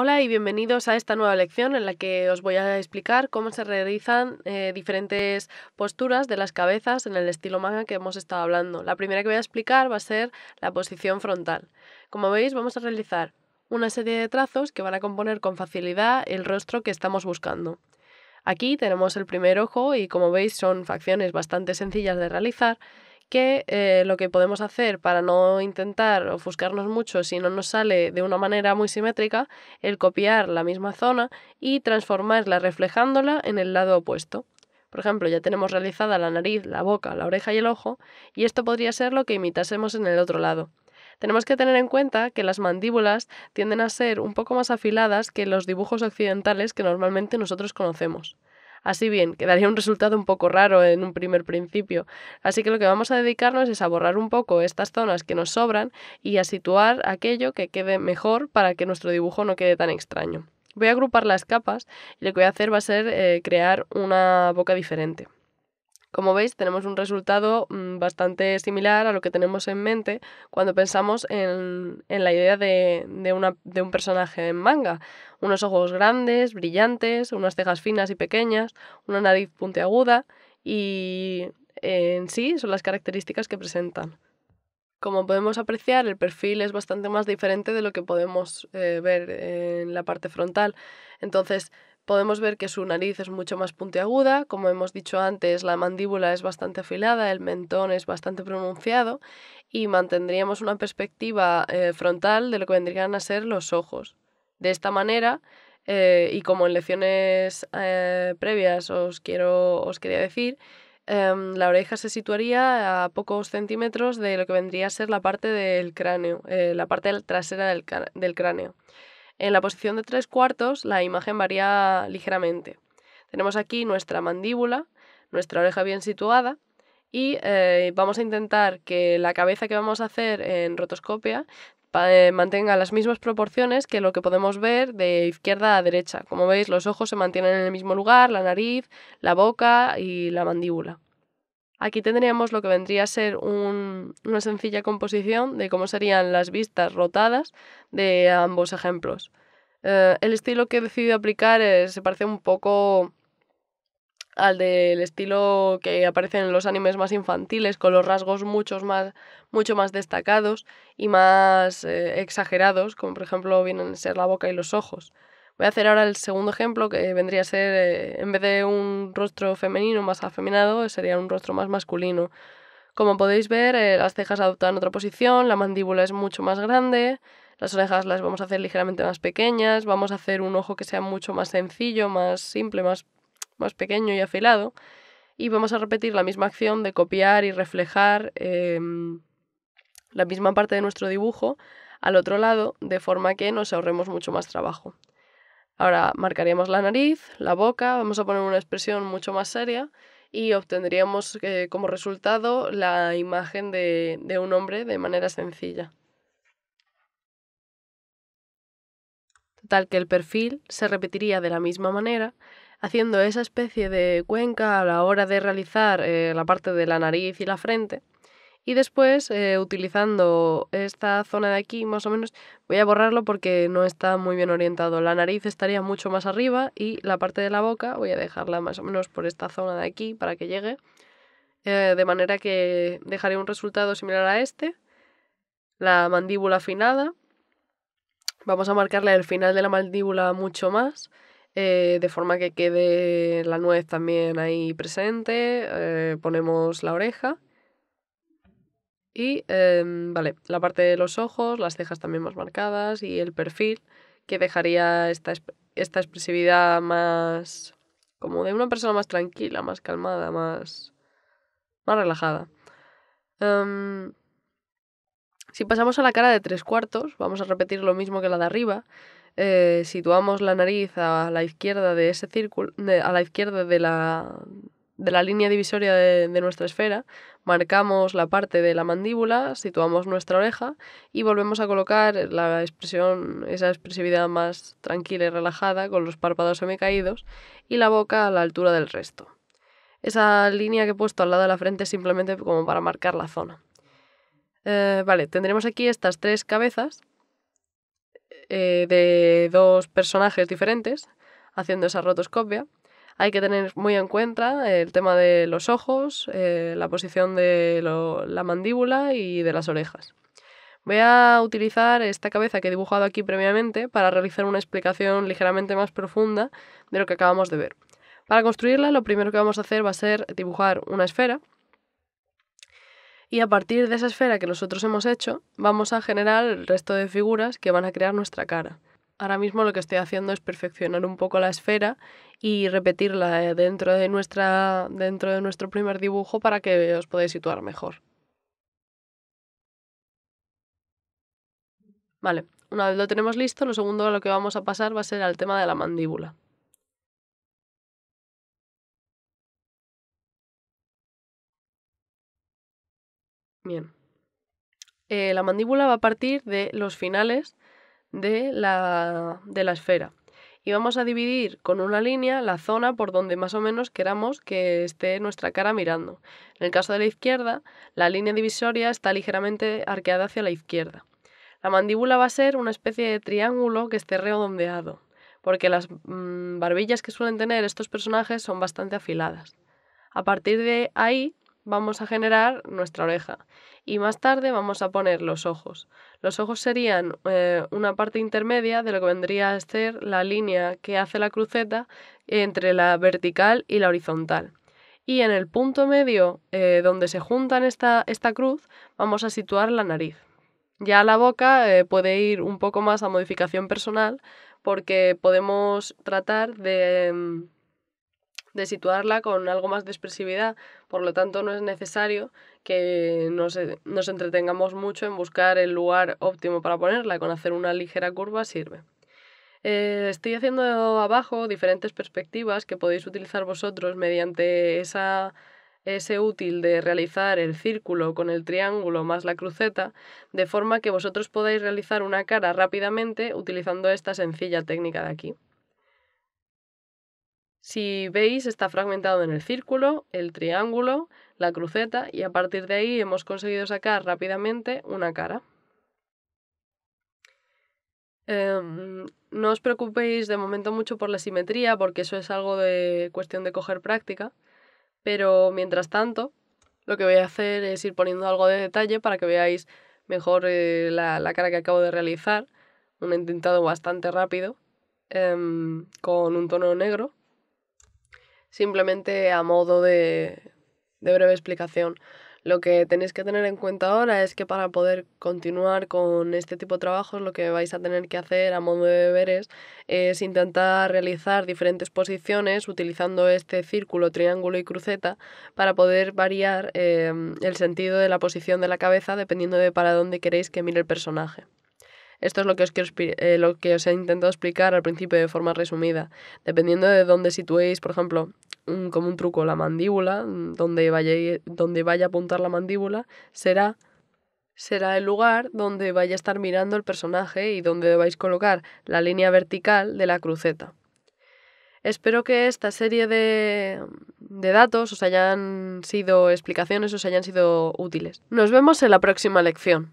Hola y bienvenidos a esta nueva lección en la que os voy a explicar cómo se realizan eh, diferentes posturas de las cabezas en el estilo manga que hemos estado hablando. La primera que voy a explicar va a ser la posición frontal. Como veis vamos a realizar una serie de trazos que van a componer con facilidad el rostro que estamos buscando. Aquí tenemos el primer ojo y como veis son facciones bastante sencillas de realizar que eh, lo que podemos hacer para no intentar ofuscarnos mucho si no nos sale de una manera muy simétrica, el copiar la misma zona y transformarla reflejándola en el lado opuesto. Por ejemplo, ya tenemos realizada la nariz, la boca, la oreja y el ojo, y esto podría ser lo que imitásemos en el otro lado. Tenemos que tener en cuenta que las mandíbulas tienden a ser un poco más afiladas que los dibujos occidentales que normalmente nosotros conocemos. Así bien, quedaría un resultado un poco raro en un primer principio. Así que lo que vamos a dedicarnos es a borrar un poco estas zonas que nos sobran y a situar aquello que quede mejor para que nuestro dibujo no quede tan extraño. Voy a agrupar las capas y lo que voy a hacer va a ser eh, crear una boca diferente. Como veis, tenemos un resultado mm, bastante similar a lo que tenemos en mente cuando pensamos en, la idea de, de, un personaje en manga. Unos ojos grandes, brillantes, unas cejas finas y pequeñas, una nariz puntiaguda y en sí son las características que presentan. Como podemos apreciar, el perfil es bastante más diferente de lo que podemos eh, ver en la parte frontal. Entonces, Podemos ver que su nariz es mucho más puntiaguda, como hemos dicho antes, la mandíbula es bastante afilada, el mentón es bastante pronunciado y mantendríamos una perspectiva eh, frontal de lo que vendrían a ser los ojos. De esta manera, eh, y como en lecciones eh, previas os, quiero, os quería decir, em, la oreja se situaría a pocos centímetros de lo que vendría a ser la parte del cráneo, la parte trasera del, del cráneo. En la posición de tres cuartos, la imagen varía ligeramente. Tenemos aquí nuestra mandíbula, nuestra oreja bien situada, y eh, vamos a intentar que la cabeza que vamos a hacer en rotoscopia eh, mantenga las mismas proporciones que lo que podemos ver de izquierda a derecha. Como veis, los ojos se mantienen en el mismo lugar, la nariz, la boca y la mandíbula. Aquí tendríamos lo que vendría a ser una sencilla composición de cómo serían las vistas rotadas de ambos ejemplos. Eh, el estilo que he decidido aplicar eh, se parece un poco al del estilo que aparece en los animes más infantiles, con los rasgos más, mucho más destacados y más eh, exagerados, como por ejemplo vienen a ser la boca y los ojos. Voy a hacer ahora el segundo ejemplo, que vendría a ser, eh, en vez de un rostro femenino más afeminado, sería un rostro más masculino. Como podéis ver, eh, las cejas adoptan otra posición, la mandíbula es mucho más grande, las orejas las vamos a hacer ligeramente más pequeñas, vamos a hacer un ojo que sea mucho más sencillo, más simple, más, más pequeño y afilado. Y vamos a repetir la misma acción de copiar y reflejar em, la misma parte de nuestro dibujo al otro lado, de forma que nos ahorremos mucho más trabajo. Ahora marcaríamos la nariz, la boca, vamos a poner una expresión mucho más seria y obtendríamos eh, como resultado la imagen de, un hombre de manera sencilla. Tal que el perfil se repetiría de la misma manera, haciendo esa especie de cuenca a la hora de realizar eh, la parte de la nariz y la frente, y después, eh, utilizando esta zona de aquí, más o menos, voy a borrarlo porque no está muy bien orientado. La nariz estaría mucho más arriba y la parte de la boca voy a dejarla más o menos por esta zona de aquí para que llegue. Eh, de manera que dejaré un resultado similar a este. La mandíbula afinada. Vamos a marcarle el final de la mandíbula mucho más. Eh, de forma que quede la nuez también ahí presente. ponemos la oreja y, em, vale, la parte de los ojos, las cejas también más marcadas y el perfil, que dejaría esta, esta expresividad más... como de una persona más tranquila, más calmada, más... más relajada. Em, si pasamos a la cara de tres cuartos, vamos a repetir lo mismo que la de arriba. Eh, situamos la nariz a la izquierda de ese círculo, a la izquierda de la, de la línea divisoria de, nuestra esfera, marcamos la parte de la mandíbula, situamos nuestra oreja y volvemos a colocar la expresión, esa expresividad más tranquila y relajada con los párpados semicaídos y la boca a la altura del resto. Esa línea que he puesto al lado de la frente es simplemente como para marcar la zona. Eh, vale, tendremos aquí estas tres cabezas eh, de dos personajes diferentes haciendo esa rotoscopia hay que tener muy en cuenta el tema de los ojos, eh, la posición de la mandíbula y de las orejas. Voy a utilizar esta cabeza que he dibujado aquí previamente para realizar una explicación ligeramente más profunda de lo que acabamos de ver. Para construirla lo primero que vamos a hacer va a ser dibujar una esfera y a partir de esa esfera que nosotros hemos hecho vamos a generar el resto de figuras que van a crear nuestra cara ahora mismo lo que estoy haciendo es perfeccionar un poco la esfera y repetirla eh, dentro de, nuestra, dentro de nuestro primer dibujo para que os podáis situar mejor. Vale, una vez lo tenemos listo, lo segundo a lo que vamos a pasar va a ser al tema de la mandíbula. Bien. Eh, la mandíbula va a partir de los finales de la, esfera. Y vamos a dividir con una línea la zona por donde más o menos queramos que esté nuestra cara mirando. En el caso de la izquierda, la línea divisoria está ligeramente arqueada hacia la izquierda. La mandíbula va a ser una especie de triángulo que esté redondeado, porque las mm, barbillas que suelen tener estos personajes son bastante afiladas. A partir de ahí vamos a generar nuestra oreja y más tarde vamos a poner los ojos. Los ojos serían eh, una parte intermedia de lo que vendría a ser la línea que hace la cruceta entre la vertical y la horizontal. Y en el punto medio eh, donde se juntan esta, esta cruz vamos a situar la nariz. Ya la boca eh, puede ir un poco más a modificación personal porque podemos tratar de mm, de situarla con algo más de expresividad. Por lo tanto, no es necesario que eh, nos, entretengamos mucho en buscar el lugar óptimo para ponerla. Con hacer una ligera curva sirve. Eh, estoy haciendo abajo diferentes perspectivas que podéis utilizar vosotros mediante esa, ese útil de realizar el círculo con el triángulo más la cruceta, de forma que vosotros podáis realizar una cara rápidamente utilizando esta sencilla técnica de aquí. Si veis, está fragmentado en el círculo, el triángulo, la cruceta y a partir de ahí hemos conseguido sacar rápidamente una cara. Em, no os preocupéis de momento mucho por la simetría porque eso es algo de cuestión de coger práctica, pero mientras tanto lo que voy a hacer es ir poniendo algo de detalle para que veáis mejor eh, la, cara que acabo de realizar, un intentado bastante rápido, em, con un tono negro Simplemente a modo de, breve explicación. Lo que tenéis que tener en cuenta ahora es que para poder continuar con este tipo de trabajos lo que vais a tener que hacer a modo de deberes es intentar realizar diferentes posiciones utilizando este círculo, triángulo y cruceta para poder variar eh, el sentido de la posición de la cabeza dependiendo de para dónde queréis que mire el personaje. Esto es lo que, os eh, lo que os he intentado explicar al principio de forma resumida. Dependiendo de dónde situéis, por ejemplo, como un truco, la mandíbula, donde vaya, vaya a apuntar la mandíbula, será será el lugar donde vaya a estar mirando el personaje y donde vais a colocar la línea vertical de la cruceta. Espero que esta serie de, de, datos os hayan sido explicaciones, os hayan sido útiles. Nos vemos en la próxima lección.